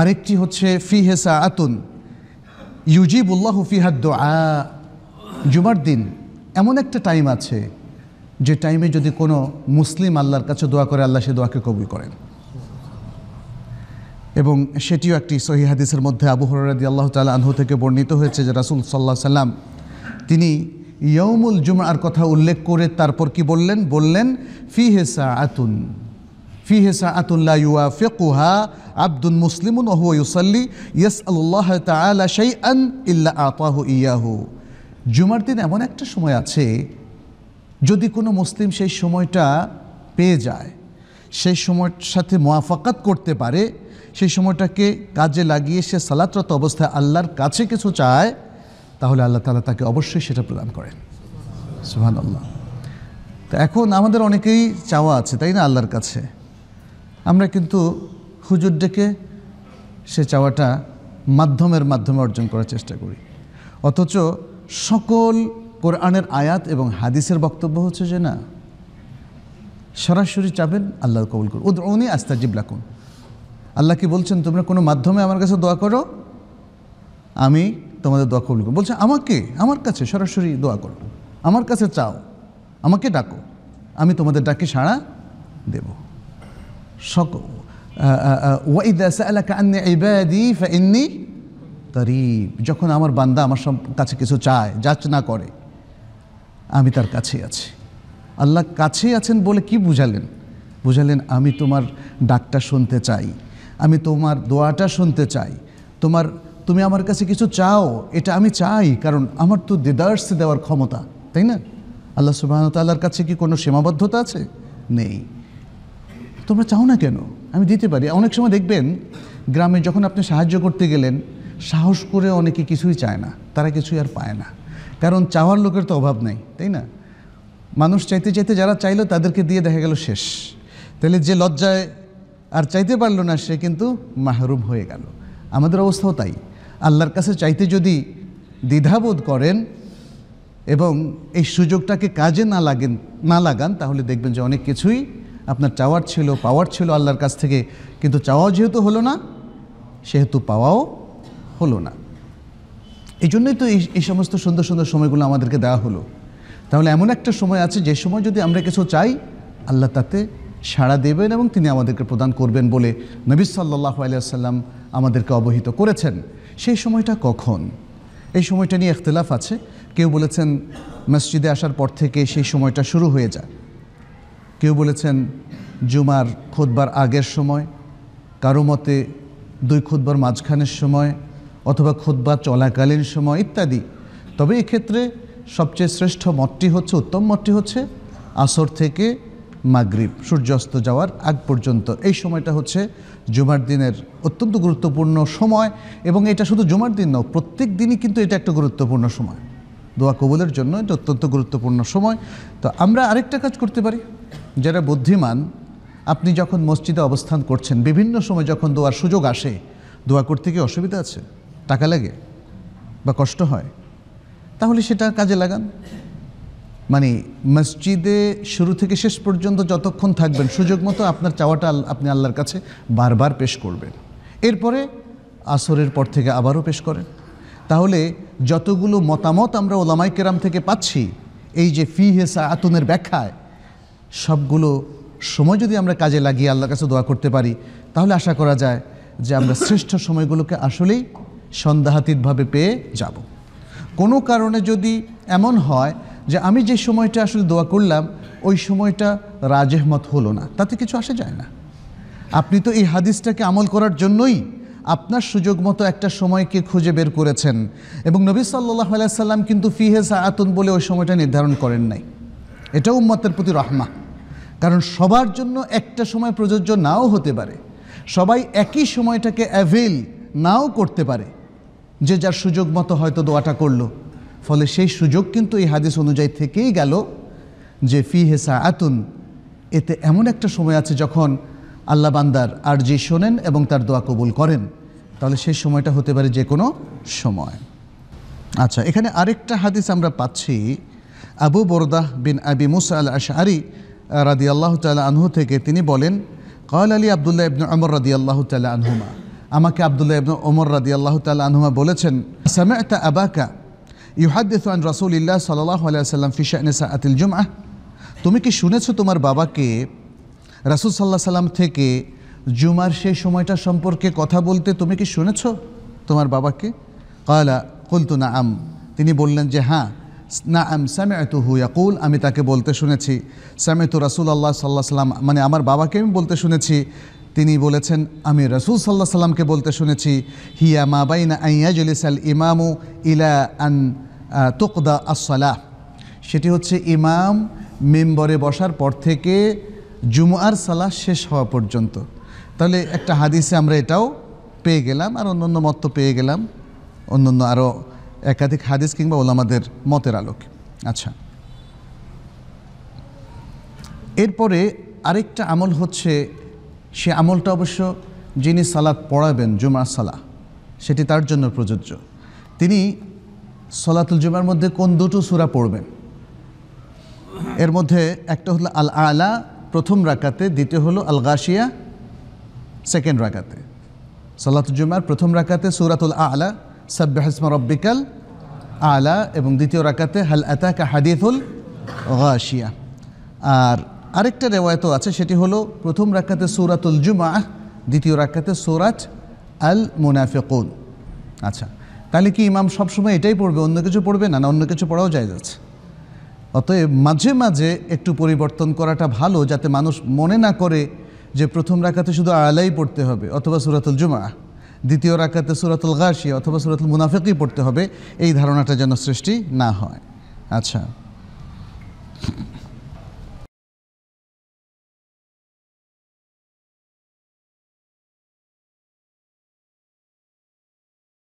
আরেকটি হচ্ছে ফি হেসা আতুন ইউজিবুল্লাহ ফিহাদ্দ আ জুমার দিন এমন একটা টাইম আছে যে টাইমে যদি কোনো মুসলিম আল্লাহর কাছে দোয়া করে আল্লাহ সে দোয়াকে কবুল করেন এবং সেটিও একটি সহি হাদিসের মধ্যে আবু হররাদি আল্লাহ তালা আনহু থেকে বর্ণিত হয়েছে যে রাসুল সাল্লাহ সাল্লাম তিনি ইয়মুল জুমার কথা উল্লেখ করে তারপর কি বললেন বললেন ফি হেসা আতুন فيه ساعة لا يوافقها عبد مسلم وهو يصلي يسأل الله تعالى شيئا إلا أعطاه إياه জুমার দিন এমন একটা সময় আছে যদি কোনো মুসলিম সেই সময়টা পেয়ে যায় সেই সময়ের সাথে মোয়াফাকাত করতে পারে সেই সময়টাকে কাজে লাগিয়ে সে সালাতরত অবস্থায় আল্লাহর কাছে কিছু চায় তাহলে আল্লাহ তালা তাকে অবশ্যই সেটা প্রদান করেন সুহান আল্লাহ তো এখন আমাদের অনেকেই চাওয়া আছে তাই না আল্লাহর কাছে আমরা কিন্তু হুজুর ডেকে সে চাওয়াটা মাধ্যমের মাধ্যমে অর্জন করার চেষ্টা করি অথচ সকল কোরআনের আয়াত এবং হাদিসের বক্তব্য হচ্ছে যে না সরাসরি চাবেন আল্লাহ কবুল করুন ওদের উনি আস্তা জিবলাকুন আল্লাহ কি বলছেন তোমরা কোনো মাধ্যমে আমার কাছে দোয়া করো আমি তোমাদের দোয়া কবুল করবো বলছে আমাকে আমার কাছে সরাসরি দোয়া করো আমার কাছে চাও আমাকে ডাকো আমি তোমাদের ডাকে সাড়া দেবো ওয়াইদা সালাকা আন্নি ইবাদি ফাইন্নি করিব যখন আমার বান্দা আমার সব কাছে কিছু চায় যাচ না করে আমি তার কাছে আছি আল্লাহ কাছেই আছেন বলে কি বুঝালেন বুঝালেন আমি তোমার ডাকটা শুনতে চাই আমি তোমার দোয়াটা শুনতে চাই তোমার তুমি আমার কাছে কিছু চাও এটা আমি চাই কারণ আমার তো দিদার্স দেওয়ার ক্ষমতা তাই না আল্লাহ সুবাহতাল্লার কাছে কি কোনো সীমাবদ্ধতা আছে নেই তোমরা চাও না কেন আমি দিতে পারি অনেক সময় দেখবেন গ্রামে যখন আপনি সাহায্য করতে গেলেন সাহস করে অনেকে কিছুই চায় না তারা কিছুই আর পায় না কারণ চাওয়ার লোকের তো অভাব নেই তাই না মানুষ চাইতে চাইতে যারা চাইলো তাদেরকে দিয়ে দেখা গেল শেষ তাহলে যে লজ্জায় আর চাইতে পারলো না সে কিন্তু মাহরুম হয়ে গেল আমাদের অবস্থাও তাই আল্লাহর কাছে চাইতে যদি দ্বিধাবোধ করেন এবং এই সুযোগটাকে কাজে না লাগেন না লাগান তাহলে দেখবেন যে অনেক কিছুই আপনার চাওয়ার ছিল পাওয়ার ছিল আল্লাহর কাছ থেকে কিন্তু চাওয়াও যেহেতু হলো না সেহেতু পাওয়াও হলো না এই জন্যই তো এই সমস্ত সুন্দর সুন্দর সময়গুলো আমাদেরকে দেওয়া হলো তাহলে এমন একটা সময় আছে যে সময় যদি আমরা কিছু চাই আল্লাহ তাতে সাড়া দেবেন এবং তিনি আমাদেরকে প্রদান করবেন বলে নবী সাল্লাহ আলিয়াল্লাম আমাদেরকে অবহিত করেছেন সেই সময়টা কখন এই সময়টা নিয়ে এখতলাফ আছে কেউ বলেছেন মসজিদে আসার পর থেকে সেই সময়টা শুরু হয়ে যায় কেউ বলেছেন জুমার খুদ্বার আগের সময় কারো মতে দুই খুদ্বার মাঝখানের সময় অথবা খুদ্বা চলাকালীন সময় ইত্যাদি তবে এক্ষেত্রে সবচেয়ে শ্রেষ্ঠ মতটি হচ্ছে উত্তম মতটি হচ্ছে আসর থেকে মাগরীব সূর্যাস্ত যাওয়ার আগ পর্যন্ত এই সময়টা হচ্ছে জুমার দিনের অত্যন্ত গুরুত্বপূর্ণ সময় এবং এটা শুধু জুমার দিন নয় প্রত্যেক দিনই কিন্তু এটা একটা গুরুত্বপূর্ণ সময় দোয়া কবুলের জন্য এটা অত্যন্ত গুরুত্বপূর্ণ সময় তো আমরা আরেকটা কাজ করতে পারি যারা বুদ্ধিমান আপনি যখন মসজিদে অবস্থান করছেন বিভিন্ন সময় যখন দোয়ার সুযোগ আসে দোয়া করতে কি অসুবিধা আছে টাকা লাগে বা কষ্ট হয় তাহলে সেটা কাজে লাগান মানে মসজিদে শুরু থেকে শেষ পর্যন্ত যতক্ষণ থাকবেন সুযোগ মতো আপনার চাওয়াটা আপনি আল্লাহর কাছে বারবার পেশ করবেন এরপরে আসরের পর থেকে আবারও পেশ করেন তাহলে যতগুলো মতামত আমরা ওলামাই কেরাম থেকে পাচ্ছি এই যে ফি হেসা আতনের ব্যাখ্যায় সবগুলো সময় যদি আমরা কাজে লাগিয়ে আল্লাহর কাছে দোয়া করতে পারি তাহলে আশা করা যায় যে আমরা শ্রেষ্ঠ সময়গুলোকে আসলেই সন্দেহাতীতভাবে পেয়ে যাব কোনো কারণে যদি এমন হয় যে আমি যে সময়টা আসলে দোয়া করলাম ওই সময়টা রাজেহমত হলো না তাতে কিছু আসে যায় না আপনি তো এই হাদিসটাকে আমল করার জন্যই আপনার সুযোগ মতো একটা সময়কে খুঁজে বের করেছেন এবং নবী সাল্লাহ আলাইসাল্লাম কিন্তু ফিহে সাআতুন বলে ওই সময়টা নির্ধারণ করেন নাই এটা উম্মতের প্রতি রহমা কারণ সবার জন্য একটা সময় প্রযোজ্য নাও হতে পারে সবাই একই সময়টাকে অ্যাভেল নাও করতে পারে যে যার সুযোগ মতো হয়তো দোয়াটা করলো ফলে সেই সুযোগ কিন্তু এই হাদিস অনুযায়ী থেকেই গেল যে ফি হেসা আতুন এতে এমন একটা সময় আছে যখন আল্লাহ বান্দার আর যে শোনেন এবং তার দোয়া কবুল করেন তাহলে সেই সময়টা হতে পারে যে কোনো সময় আচ্ছা এখানে আরেকটা হাদিস আমরা পাচ্ছি আবু বরদাহ বিন আবি মুসা আল আরি রাদি আল্লাহ তাল্লা আনহু থেকে তিনি বলেন কয়াল আলী আবদুল্লাহ ইবনু অমর রাদি আল্লাহ তাল আনহুমা আমাকে আবদুল্লাহ ইবনু ওমর রাদি আল্লাহ তাল আনহুমা বলেছেন সামেতা আবাকা ইউহাদ্দিস আন রাসুলিল্লাহ সাল্লাহ আলাইসাল্লাম ফিশানেসা আতিল জুমআ তুমি কি শুনেছ তোমার বাবাকে রাসুল সাল্লাহ সাল্লাম থেকে জুমার সেই সময়টা সম্পর্কে কথা বলতে তুমি কি শুনেছ তোমার বাবাকে কয়লা কুলতুনা আম তিনি বললেন যে হ্যাঁ না আম স্যামেতুহু ইয়াকুল আমি তাকে বলতে শুনেছি স্যামেতু রাসুল আল্লাহ সাল্লাহ সাল্লাম মানে আমার বাবাকে আমি বলতে শুনেছি তিনি বলেছেন আমি রসুল সাল্লাহ সাল্লামকে বলতে শুনেছি হিয়া মা বাইন আইয়াজলিস আল ইমামু ইলা আন তোকদা আসলাহ সেটি হচ্ছে ইমাম মেম্বরে বসার পর থেকে জুমআর সালাহ শেষ হওয়া পর্যন্ত তাহলে একটা হাদিসে আমরা এটাও পেয়ে গেলাম আর অন্য অন্য মত পেয়ে গেলাম অন্য অন্য আরও একাধিক হাদিস কিংবা ওলামাদের মতের আলোকে আচ্ছা এরপরে আরেকটা আমল হচ্ছে সে আমলটা অবশ্য যিনি সালাদ পড়াবেন জুমার সালা সেটি তার জন্য প্রযোজ্য তিনি সলাতুল জুমার মধ্যে কোন দুটো সুরা পড়বেন এর মধ্যে একটা হলো আল আলা প্রথম রাকাতে দ্বিতীয় হলো আল গাশিয়া সেকেন্ড রাকাতে সলাতুল জুমার প্রথম রাকাতে সুরাতুল আলা সাব্বাহ রব্বিকাল আলা এবং দ্বিতীয় রাকাতে হাল আতাকা হাদিফুল গাশিয়া আর আরেকটা রেওয়ায়তও আছে সেটি হলো প্রথম রাকাতে সৌরাতুল জুমা দ্বিতীয় রাকাতে সৌরাত আল মুনাফিকুন আচ্ছা তাহলে কি ইমাম সবসময় এটাই পড়বে অন্য কিছু পড়বে না না অন্য কিছু পড়াও যায় যাচ্ছে অতএব মাঝে মাঝে একটু পরিবর্তন করাটা ভালো যাতে মানুষ মনে না করে যে প্রথম রাখাতে শুধু আলাই পড়তে হবে অথবা সুরাতুল জুমা দ্বিতীয় রাকাতে সুরাতুল গাশিয়া অথবা সুরাতুল মুনাফিকই পড়তে হবে এই ধারণাটা যেন সৃষ্টি না হয় আচ্ছা